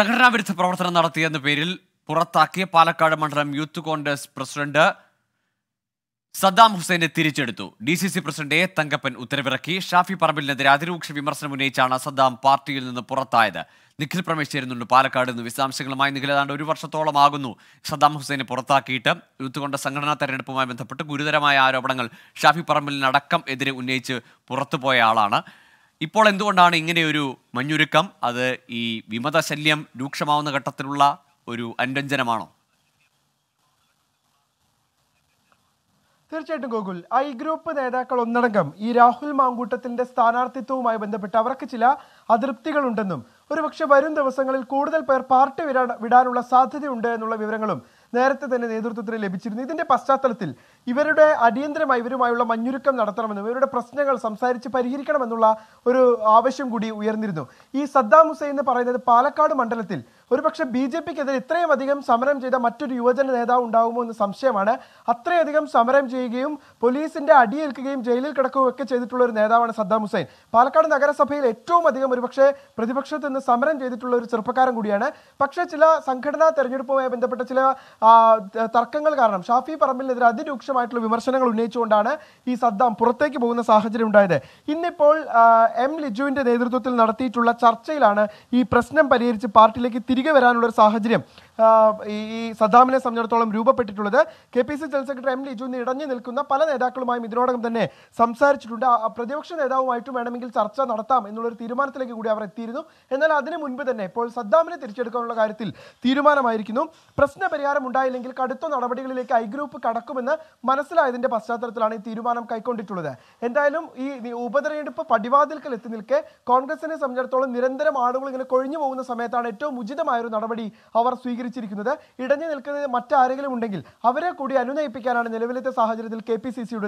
സംഘടനാ വിരുദ്ധ പ്രവർത്തനം നടത്തിയെന്ന പേരിൽ പുറത്താക്കിയ പാലക്കാട് മണ്ഡലം യൂത്ത് കോൺഗ്രസ് പ്രസിഡന്റ് സദ്ദാം ഹുസൈനെ തിരിച്ചെടുത്തു D C C president A Thankappan ഉത്തരവിറക്കി ഷാഫി പറമ്പിലിനെതിരെ അതിരൂക്ഷ വിമർശനം ഉന്നയിച്ചാണ് സദ്ദാം പാർട്ടിയിൽ നിന്ന് പുറത്തായത് നിഖിൽ പ്രമേശ് ചേരുന്നുണ്ട് പാലക്കാട് നിന്ന് വിശദാംശങ്ങളുമായി നിഖിൽ ഒരു വർഷത്തോളം ആകുന്നു സദ്ദാം ഹുസൈനെ പുറത്താക്കിയിട്ട് യൂത്ത് കോൺഗ്രസ് സംഘടനാ തെരഞ്ഞെടുപ്പുമായി ബന്ധപ്പെട്ട് ഗുരുതരമായ ആരോപണങ്ങൾ ഷാഫി പറമ്പിലിനടക്കം എതിരെ ഉന്നയിച്ച് പുറത്തുപോയ ആളാണ് ഇപ്പോൾ എന്തുകൊണ്ടാണ് ഇങ്ങനെയൊരു മഞ്ഞുരുക്കം അത് ഈ വിമത ശല്യം രൂക്ഷമാവുന്ന ഘട്ടത്തിലുള്ള ഒരു അനുരഞ്ജനമാണോ തീർച്ചയായിട്ടും ഗോകുൽ ഐ ഗ്രൂപ്പ് നേതാക്കൾ ഒന്നടങ്കം ഈ രാഹുൽ മാങ്കൂട്ടത്തിന്റെ സ്ഥാനാർത്ഥിത്വവുമായി ബന്ധപ്പെട്ട് അവർക്ക് ചില അതൃപ്തികളുണ്ടെന്നും ഒരുപക്ഷെ വരും ദിവസങ്ങളിൽ കൂടുതൽ പേർ പാർട്ടി വിടാനുള്ള സാധ്യതയുണ്ട് എന്നുള്ള വിവരങ്ങളും നേരത്തെ തന്നെ നേതൃത്വത്തിന് ലഭിച്ചിരുന്നു ഇതിന്റെ പശ്ചാത്തലത്തിൽ ഇവരുടെ അടിയന്തരമായി ഇവരുമായുള്ള മഞ്ഞുരുക്കം നടത്തണമെന്നും ഇവരുടെ പ്രശ്നങ്ങൾ സംസാരിച്ച് പരിഹരിക്കണമെന്നുള്ള ഒരു ആവശ്യം കൂടി ഉയർന്നിരുന്നു ഈ സദ്ദാം ഹുസൈൻ എന്ന് പറയുന്നത് പാലക്കാട് മണ്ഡലത്തിൽ ഒരുപക്ഷെ ബി ജെ പിക്കെതിരെ ഇത്രയും അധികം സമരം ചെയ്ത മറ്റൊരു യുവജന നേതാവ് ഉണ്ടാകുമോ എന്ന് സംശയമാണ് അത്രയധികം സമരം ചെയ്യുകയും പോലീസിന്റെ അടിയേൽക്കുകയും ജയിലിൽ കിടക്കുകയും ഒക്കെ ചെയ്തിട്ടുള്ള ഒരു നേതാവാണ് സദ്ദാം ഹുസൈൻ പാലക്കാട് നഗരസഭയിൽ ഏറ്റവും അധികം ഒരുപക്ഷെ പ്രതിപക്ഷത്ത് നിന്ന് സമരം ചെയ്തിട്ടുള്ള ഒരു ചെറുപ്പക്കാരൻ കൂടിയാണ് പക്ഷേ ചില സംഘടനാ തെരഞ്ഞെടുപ്പുമായി ബന്ധപ്പെട്ട ചില തർക്കങ്ങൾ കാരണം ഷാഫി പറമ്പിലിനെതിരെ അതിരൂക്ഷമായിട്ടുള്ള വിമർശനങ്ങൾ ഉന്നയിച്ചുകൊണ്ടാണ് ഈ സദ്ദാം പുറത്തേക്ക് പോകുന്ന സാഹചര്യം ഉണ്ടായത് ഇന്നിപ്പോൾ എം ലിജുവിന്റെ നേതൃത്വത്തിൽ നടത്തിയിട്ടുള്ള ചർച്ചയിലാണ് ഈ പ്രശ്നം പരിഹരിച്ച് പാർട്ടിയിലേക്ക് തിരി തിരികെ വരാനുള്ള ഒരു സാഹചര്യം ഈ സദ്ദാമിനെ സംബന്ധിച്ചിടത്തോളം രൂപപ്പെട്ടിട്ടുള്ളത് K P C general secretary M Liju ഇടഞ്ഞു നിൽക്കുന്ന പല നേതാക്കളുമായും ഇതിനോടകം തന്നെ സംസാരിച്ചിട്ടുണ്ട് പ്രതിപക്ഷ നേതാവുമായിട്ട് വേണമെങ്കിൽ ചർച്ച നടത്താം എന്നുള്ളൊരു തീരുമാനത്തിലേക്ക് കൂടി അവർ എത്തിയിരുന്നു എന്നാൽ അതിനു മുൻപ് തന്നെ ഇപ്പോൾ സദ്ദാമിനെ തിരിച്ചെടുക്കാനുള്ള കാര്യത്തിൽ തീരുമാനമായിരിക്കുന്നു പ്രശ്ന പരിഹാരം ഉണ്ടായില്ലെങ്കിൽ കടുത്ത നടപടികളിലേക്ക് ഐ ഗ്രൂപ്പ് കടക്കുമെന്ന് മനസ്സിലായതിന്റെ പശ്ചാത്തലത്തിലാണ് ഈ തീരുമാനം കൈക്കൊണ്ടിട്ടുള്ളത് എന്തായാലും ഈ ഉപതെരഞ്ഞെടുപ്പ് പടിവാതിൽക്കൽ എത്തി നിൽക്കെ കോൺഗ്രസിനെ സംബന്ധിച്ചിടത്തോളം നിരന്തരം ആളുകൾ ഇങ്ങനെ കൊഴിഞ്ഞു പോകുന്ന സമയത്താണ് ഏറ്റവും ഉചിതമായ ഒരു നടപടി അവർ സ്വീകരിച്ചത് സ്വീകരിച്ചിരിക്കുന്നത് ഇടഞ്ഞു നിൽക്കുന്നതിന് മറ്റാരെങ്കിലും ഉണ്ടെങ്കിൽ അവരെ കൂടി അനുനയിപ്പിക്കാനാണ് നിലവിലത്തെ സാഹചര്യത്തിൽ കെ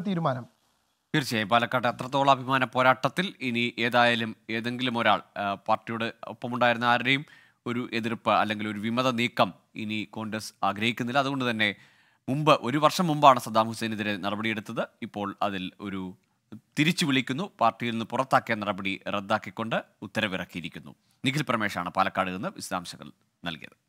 തീരുമാനം തീർച്ചയായും പാലക്കാട് എത്രത്തോളം അഭിമാന പോരാട്ടത്തിൽ ഇനി ഏതായാലും ഏതെങ്കിലും ഒരാൾ പാർട്ടിയുടെ ഒപ്പമുണ്ടായിരുന്ന ആരുടെയും ഒരു എതിർപ്പ് അല്ലെങ്കിൽ ഒരു വിമത നീക്കം ഇനി കോൺഗ്രസ് ആഗ്രഹിക്കുന്നില്ല അതുകൊണ്ട് തന്നെ മുമ്പ് ഒരു വർഷം മുമ്പാണ് സദ്ദാം ഹുസൈനെതിരെ നടപടിയെടുത്തത് ഇപ്പോൾ അതിൽ ഒരു തിരിച്ചു വിളിക്കുന്നു പാർട്ടിയിൽ നിന്ന് പുറത്താക്കിയ നടപടി റദ്ദാക്കിക്കൊണ്ട് ഉത്തരവിറക്കിയിരിക്കുന്നു നിഖിൽ പ്രമേഷാണ് പാലക്കാട് നിന്ന് വിശദാംശങ്ങൾ നൽകിയത്